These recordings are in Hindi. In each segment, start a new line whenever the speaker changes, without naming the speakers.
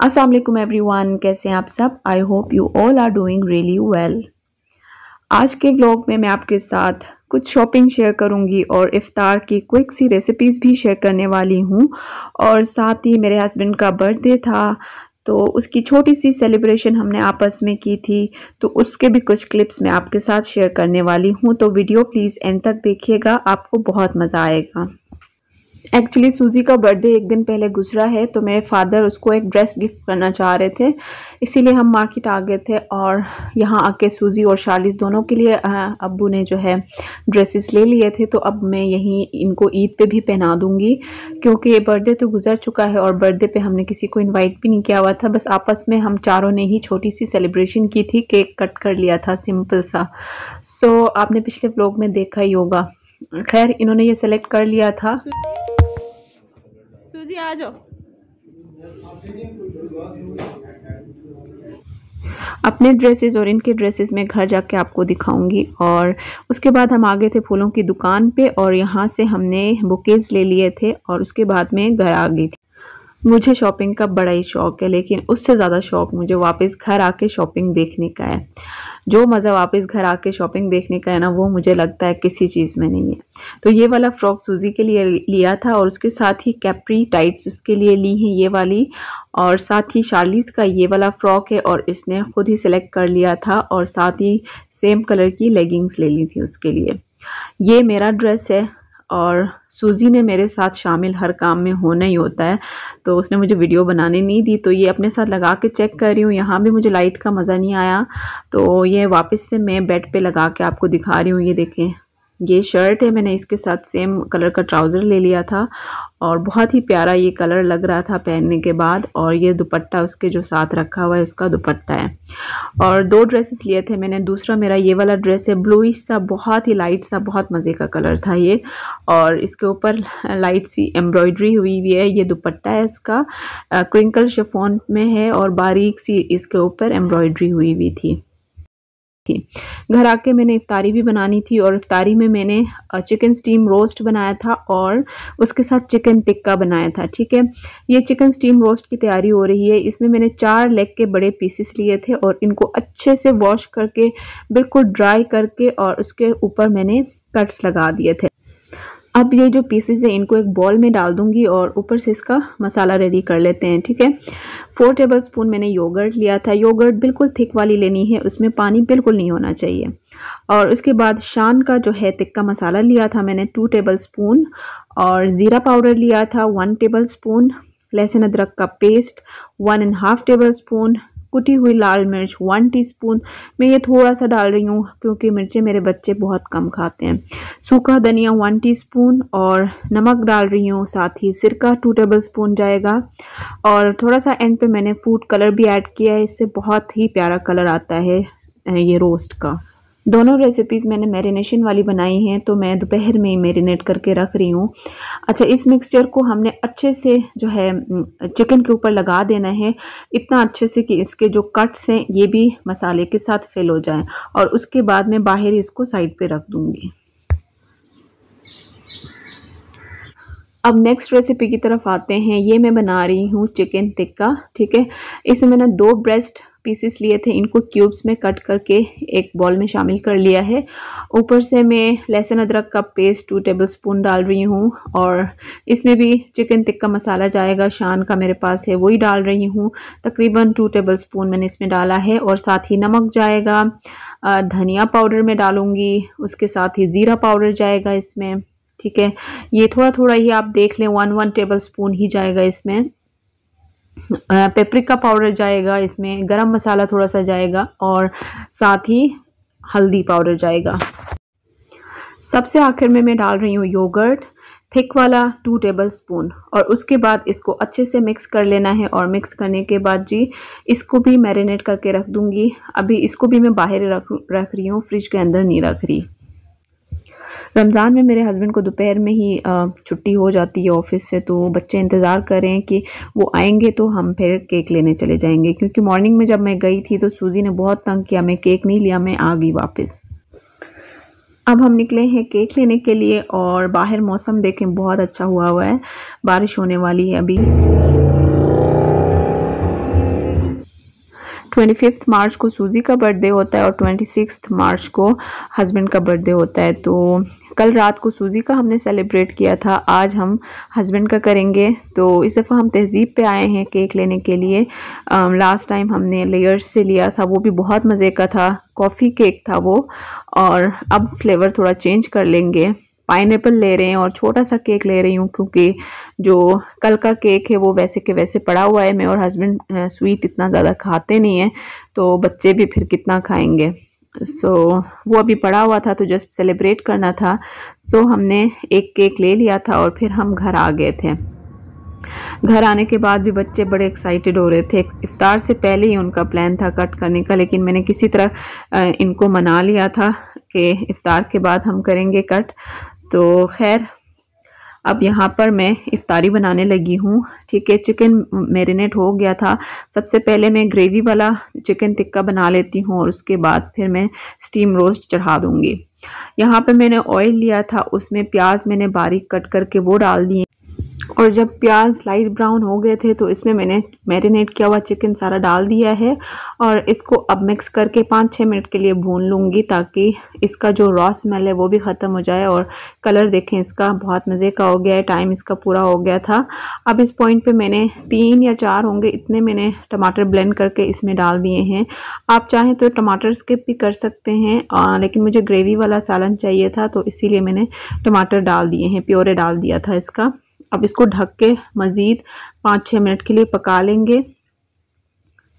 असलम एवरी वन कैसे हैं आप सब I hope you all are doing really well आज के ब्लॉग में मैं आपके साथ कुछ शॉपिंग शेयर करूंगी और इफ़ार की क्विक सी रेसिपीज़ भी शेयर करने वाली हूं और साथ ही मेरे हस्बैंड का बर्थडे था तो उसकी छोटी सी सेलिब्रेशन हमने आपस में की थी तो उसके भी कुछ क्लिप्स मैं आपके साथ शेयर करने वाली हूँ तो वीडियो प्लीज़ एंड तक देखिएगा आपको बहुत मज़ा आएगा एक्चुअली सूजी का बर्थडे एक दिन पहले गुजरा है तो मेरे फादर उसको एक ड्रेस गिफ्ट करना चाह रहे थे इसीलिए हम मार्केट आ गए थे और यहाँ आके सूजी और शालिस दोनों के लिए अब्बू ने जो है ड्रेसेस ले लिए थे तो अब मैं यहीं इनको ईद पे भी पहना दूँगी क्योंकि ये बर्थडे तो गुजर चुका है और बर्थडे पर हमने किसी को इन्वाइट भी नहीं किया हुआ था बस आपस में हम चारों ने ही छोटी सी सेलिब्रेशन की थी केक कट कर लिया था सिंपल सा सो आपने पिछले ब्लॉग में देखा ही होगा खैर इन्होंने ये सेलेक्ट कर लिया था सूजी आ जाओ अपने ड्रेसेस और इनके ड्रेसेस में घर जाके आपको दिखाऊंगी और उसके बाद हम आ गए थे फूलों की दुकान पे और यहाँ से हमने बुकेज ले लिए थे और उसके बाद में घर आ गई थी मुझे शॉपिंग का बड़ा ही शौक है लेकिन उससे ज़्यादा शौक मुझे वापस घर आके शॉपिंग देखने का है जो मज़ा वापस घर आके शॉपिंग देखने का है ना वो मुझे लगता है किसी चीज़ में नहीं है तो ये वाला फ्रॉक सूजी के लिए लिया था और उसके साथ ही कैप्री टाइट्स उसके लिए ली हैं ये वाली और साथ ही शार्लीस का ये वाला फ्रॉक है और इसने खुद ही सिलेक्ट कर लिया था और साथ ही सेम कलर की लेगिंग्स ले ली थी उसके लिए ये मेरा ड्रेस है और सूजी ने मेरे साथ शामिल हर काम में होना ही होता है तो उसने मुझे वीडियो बनाने नहीं दी तो ये अपने साथ लगा के चेक कर रही हूँ यहाँ भी मुझे लाइट का मज़ा नहीं आया तो ये वापस से मैं बेड पे लगा के आपको दिखा रही हूँ ये देखें ये शर्ट है मैंने इसके साथ सेम कलर का ट्राउज़र ले लिया था और बहुत ही प्यारा ये कलर लग रहा था पहनने के बाद और ये दुपट्टा उसके जो साथ रखा हुआ है उसका दुपट्टा है और दो ड्रेसेस लिए थे मैंने दूसरा मेरा ये वाला ड्रेस है ब्लूइश सा बहुत ही लाइट सा बहुत मज़े का कलर था ये और इसके ऊपर लाइट सी एम्ब्रॉयडरी हुई हुई है ये दुपट्टा है इसका क्रिंकल शेफोन में है और बारीक सी इसके ऊपर एम्ब्रॉयडरी हुई हुई थी थी घर आके मैंने इफ्तारी भी बनानी थी और इफ्तारी में मैंने चिकन स्टीम रोस्ट बनाया था और उसके साथ चिकन टिक्का बनाया था ठीक है ये चिकन स्टीम रोस्ट की तैयारी हो रही है इसमें मैंने चार लेग के बड़े पीसेस लिए थे और इनको अच्छे से वॉश करके बिल्कुल ड्राई करके और उसके ऊपर मैंने कट्स लगा दिए थे अब ये जो पीसेज हैं इनको एक बॉल में डाल दूंगी और ऊपर से इसका मसाला रेडी कर लेते हैं ठीक है फोर टेबल स्पून मैंने योगर्ट लिया था योगर्ट बिल्कुल थिक वाली लेनी है उसमें पानी बिल्कुल नहीं होना चाहिए और उसके बाद शान का जो है तिक्का मसाला लिया था मैंने टू टेबल स्पून और ज़ीरा पाउडर लिया था वन टेबल स्पून लहसुन अदरक का paste one and half tablespoon कुटी हुई लाल मिर्च वन टीस्पून मैं ये थोड़ा सा डाल रही हूँ क्योंकि मिर्चें मेरे बच्चे बहुत कम खाते हैं सूखा धनिया वन टीस्पून और नमक डाल रही हूँ साथ ही सिरका टू टेबल स्पून जाएगा और थोड़ा सा एंड पे मैंने फूड कलर भी ऐड किया है इससे बहुत ही प्यारा कलर आता है ये रोस्ट का दोनों रेसिपीज़ मैंने मैरिनेशन वाली बनाई हैं तो मैं दोपहर में ही मैरिनेट करके रख रही हूँ अच्छा इस मिक्सचर को हमने अच्छे से जो है चिकन के ऊपर लगा देना है इतना अच्छे से कि इसके जो कट्स हैं ये भी मसाले के साथ फिल हो जाएं और उसके बाद मैं बाहर इसको साइड पे रख दूँगी अब नेक्स्ट रेसिपी की तरफ आते हैं ये मैं बना रही हूँ चिकन टिक्का ठीक है इसमें मैंने दो ब्रेस्ट पीसेस लिए थे इनको क्यूब्स में कट करके एक बॉल में शामिल कर लिया है ऊपर से मैं लहसुन अदरक का पेस्ट टू टेबल स्पून डाल रही हूँ और इसमें भी चिकन टिक्का मसाला जाएगा शान का मेरे पास है वही डाल रही हूँ तकरीबन टू टेबल स्पून मैंने इसमें डाला है और साथ ही नमक जाएगा धनिया पाउडर में डालूँगी उसके साथ ही ज़ीरा पाउडर जाएगा इसमें ठीक है ये थोड़ा थोड़ा ही आप देख लें वन वन टेबल स्पून ही जाएगा इसमें पेपरिका पाउडर जाएगा इसमें गरम मसाला थोड़ा सा जाएगा और साथ ही हल्दी पाउडर जाएगा सबसे आखिर में मैं डाल रही हूँ योगर्ट थिक वाला टू टेबल स्पून और उसके बाद इसको अच्छे से मिक्स कर लेना है और मिक्स करने के बाद जी इसको भी मैरिनेट करके रख दूँगी अभी इसको भी मैं बाहर रख रख रही हूँ फ्रिज के अंदर नहीं रख रही रमज़ान में मेरे हस्बैंड को दोपहर में ही छुट्टी हो जाती है ऑफिस से तो बच्चे इंतज़ार कर रहे हैं कि वो आएंगे तो हम फिर केक लेने चले जाएंगे क्योंकि मॉर्निंग में जब मैं गई थी तो सूजी ने बहुत तंग किया मैं केक नहीं लिया मैं आ गई वापस अब हम निकले हैं केक लेने के लिए और बाहर मौसम देखें बहुत अच्छा हुआ हुआ है बारिश होने वाली है अभी ट्वेंटी फिफ्थ मार्च को सूजी का बर्थडे होता है और ट्वेंटी सिक्स मार्च को हस्बैंड का बर्थडे होता है तो कल रात को सूजी का हमने सेलिब्रेट किया था आज हम हस्बैंड का करेंगे तो इस दफ़ा हम तहजीब पे आए हैं केक लेने के लिए आ, लास्ट टाइम हमने लेयर्स से लिया था वो भी बहुत मज़े का था कॉफ़ी केक था वो और अब फ्लेवर थोड़ा चेंज कर लेंगे पाइनएप्पल ले रहे हैं और छोटा सा केक ले रही हूँ क्योंकि जो कल का केक है वो वैसे के वैसे पड़ा हुआ है मैं और हस्बैंड स्वीट इतना ज़्यादा खाते नहीं हैं तो बच्चे भी फिर कितना खाएंगे सो so, वो अभी पड़ा हुआ था तो जस्ट सेलिब्रेट करना था सो so, हमने एक केक ले लिया था और फिर हम घर आ गए थे घर आने के बाद भी बच्चे बड़े एक्साइटेड हो रहे थे इफ्तार से पहले ही उनका प्लान था कट करने का लेकिन मैंने किसी तरह इनको मना लिया था कि इफ्तार के बाद हम करेंगे कट तो खैर अब यहाँ पर मैं इफ्तारी बनाने लगी हूँ ठीक है चिकन मेरीनेट हो गया था सबसे पहले मैं ग्रेवी वाला चिकन टिक्का बना लेती हूँ और उसके बाद फिर मैं स्टीम रोस्ट चढ़ा दूँगी यहाँ पर मैंने ऑयल लिया था उसमें प्याज मैंने बारीक कट करके वो डाल दिए और जब प्याज लाइट ब्राउन हो गए थे तो इसमें मैंने मैरिनेट किया हुआ चिकन सारा डाल दिया है और इसको अब मिक्स करके पाँच छः मिनट के लिए भून लूँगी ताकि इसका जो रॉ स्मेल है वो भी ख़त्म हो जाए और कलर देखें इसका बहुत मज़े का हो गया है टाइम इसका पूरा हो गया था अब इस पॉइंट पे मैंने तीन या चार होंगे इतने मैंने टमाटर ब्लेंड करके इसमें डाल दिए हैं आप चाहें तो टमाटर स्किप भी कर सकते हैं आ, लेकिन मुझे ग्रेवी वाला सालन चाहिए था तो इसीलिए मैंने टमाटर डाल दिए हैं प्योरे डाल दिया था इसका अब इसको ढक के मज़ीद पाँच छः मिनट के लिए पका लेंगे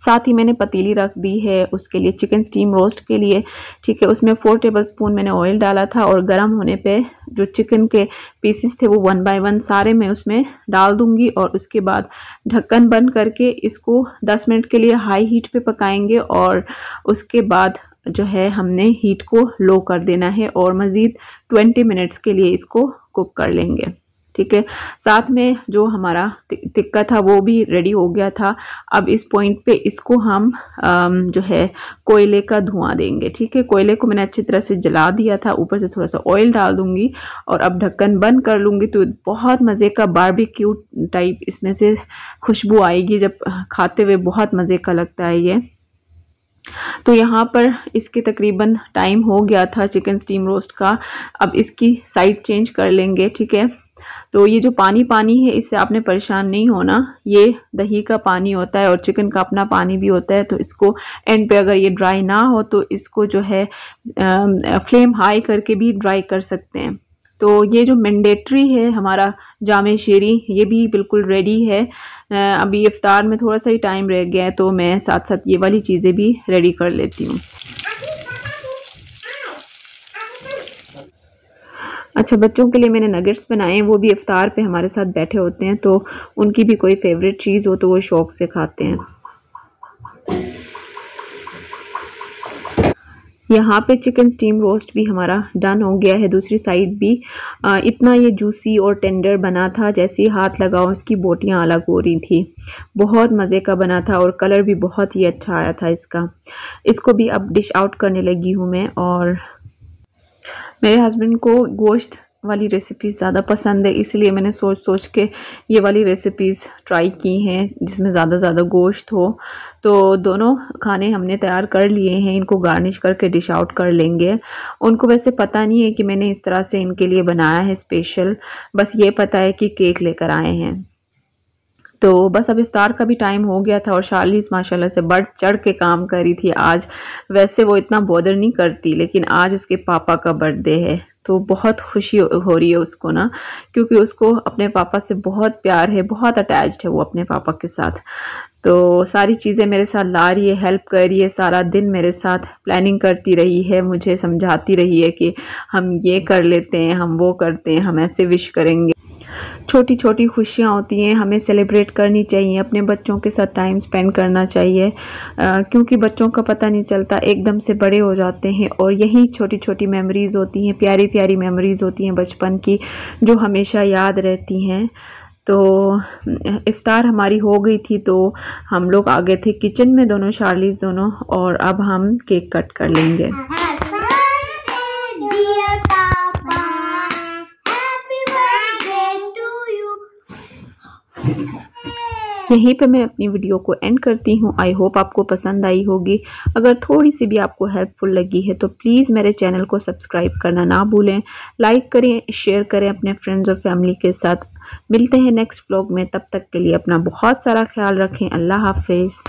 साथ ही मैंने पतीली रख दी है उसके लिए चिकन स्टीम रोस्ट के लिए ठीक है उसमें फ़ोर टेबल स्पून मैंने ऑयल डाला था और गर्म होने पे जो चिकन के पीसेस थे वो वन बाय वन सारे मैं उसमें डाल दूंगी और उसके बाद ढक्कन बंद करके इसको 10 मिनट के लिए हाई हीट पे पकाएंगे और उसके बाद जो है हमने हीट को लो कर देना है और मज़ीद ट्वेंटी मिनट्स के लिए इसको कुक कर लेंगे ठीक है साथ में जो हमारा टिक्का था वो भी रेडी हो गया था अब इस पॉइंट पे इसको हम जो है कोयले का धुआं देंगे ठीक है कोयले को मैंने अच्छी तरह से जला दिया था ऊपर से थोड़ा सा ऑयल डाल दूंगी और अब ढक्कन बंद कर लूँगी तो बहुत मज़े का बारबेक्यू टाइप इसमें से खुशबू आएगी जब खाते हुए बहुत मज़े का लगता है ये तो यहाँ पर इसके तकरीबन टाइम हो गया था चिकन स्टीम रोस्ट का अब इसकी साइड चेंज कर लेंगे ठीक है तो ये जो पानी पानी है इससे आपने परेशान नहीं होना ये दही का पानी होता है और चिकन का अपना पानी भी होता है तो इसको एंड पे अगर ये ड्राई ना हो तो इसको जो है फ्लेम हाई करके भी ड्राई कर सकते हैं तो ये जो मैंडेटरी है हमारा जाम शेरी ये भी बिल्कुल रेडी है अभी इफ्तार में थोड़ा सा ही टाइम रह गया है तो मैं साथ साथ ये वाली चीज़ें भी रेडी कर लेती हूँ अच्छा बच्चों के लिए मैंने नगेट्स बनाए हैं वो भी इफ़ार पे हमारे साथ बैठे होते हैं तो उनकी भी कोई फेवरेट चीज़ हो तो वो शौक़ से खाते हैं यहाँ पे चिकन स्टीम रोस्ट भी हमारा डन हो गया है दूसरी साइड भी आ, इतना ये जूसी और टेंडर बना था जैसे हाथ लगाओ इसकी बोटियाँ अलग हो रही थी बहुत मज़े का बना था और कलर भी बहुत ही अच्छा आया था इसका इसको भी अब डिश आउट करने लगी हूँ मैं और मेरे हस्बैंड को गोश्त वाली रेसिपीज़ ज़्यादा पसंद है इसलिए मैंने सोच सोच के ये वाली रेसिपीज़ ट्राई की हैं जिसमें ज़्यादा ज़्यादा गोश्त हो तो दोनों खाने हमने तैयार कर लिए हैं इनको गार्निश करके डिश आउट कर लेंगे उनको वैसे पता नहीं है कि मैंने इस तरह से इनके लिए बनाया है स्पेशल बस ये पता है कि केक लेकर आए हैं तो बस अब इफ्तार का भी टाइम हो गया था और शालीस माशाल्लाह से बढ़ चढ़ के काम कर रही थी आज वैसे वो इतना बॉडर नहीं करती लेकिन आज उसके पापा का बर्थडे है तो बहुत खुशी हो रही है उसको ना क्योंकि उसको अपने पापा से बहुत प्यार है बहुत अटैच्ड है वो अपने पापा के साथ तो सारी चीज़ें मेरे साथ ला रही है हेल्प कर रही है सारा दिन मेरे साथ प्लानिंग करती रही है मुझे समझाती रही है कि हम ये कर लेते हैं हम वो करते हैं हम ऐसे विश करेंगे छोटी छोटी खुशियाँ होती हैं हमें सेलिब्रेट करनी चाहिए अपने बच्चों के साथ टाइम स्पेंड करना चाहिए क्योंकि बच्चों का पता नहीं चलता एकदम से बड़े हो जाते हैं और यही छोटी छोटी मेमोरीज़ होती हैं प्यारी प्यारी मेमोरीज़ होती हैं बचपन की जो हमेशा याद रहती हैं तो इफ़ार हमारी हो गई थी तो हम लोग आ गए थे किचन में दोनों शार्लीज दोनों और अब हम केक कट कर लेंगे हाँ, हाँ। यहीं पे मैं अपनी वीडियो को एंड करती हूँ आई होप आपको पसंद आई होगी अगर थोड़ी सी भी आपको हेल्पफुल लगी है तो प्लीज़ मेरे चैनल को सब्सक्राइब करना ना भूलें लाइक करें शेयर करें अपने फ्रेंड्स और फैमिली के साथ मिलते हैं नेक्स्ट ब्लॉग में तब तक के लिए अपना बहुत सारा ख्याल रखें अल्लाह हाफिज़